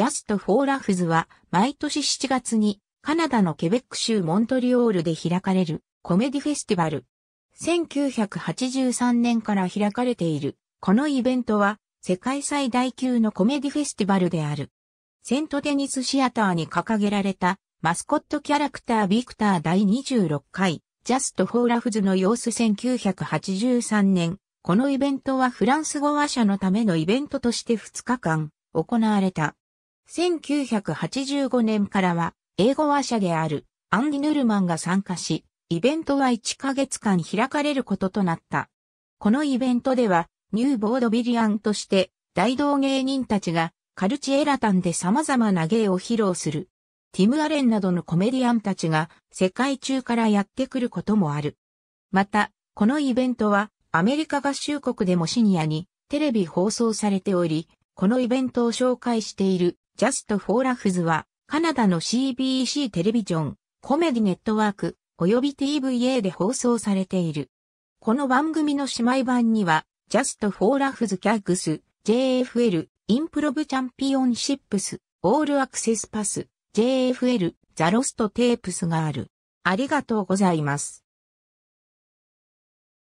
ジャスト・フォー・ラフズは毎年7月にカナダのケベック州モントリオールで開かれるコメディフェスティバル。1983年から開かれているこのイベントは世界最大級のコメディフェスティバルである。セントデニスシアターに掲げられたマスコットキャラクタービクター第26回ジャスト・フォー・ラフズの様子1983年。このイベントはフランス語話者のためのイベントとして2日間行われた。1985年からは、英語話者であるアンディ・ヌルマンが参加し、イベントは1ヶ月間開かれることとなった。このイベントでは、ニューボードビリアンとして、大道芸人たちがカルチエラタンで様々な芸を披露する。ティム・アレンなどのコメディアンたちが世界中からやってくることもある。また、このイベントはアメリカ合衆国でもシニアにテレビ放送されており、このイベントを紹介しているジャスト・フォー・ラフズは、カナダの CBC テレビジョン、コメディネットワーク、及び TVA で放送されている。この番組の姉妹版には、ジャスト・フォー・ラフズ・キャッグス、JFL、インプロブ・チャンピオンシップス、オール・アクセス・パス、JFL、ザ・ロスト・テープスがある。ありがとうございます。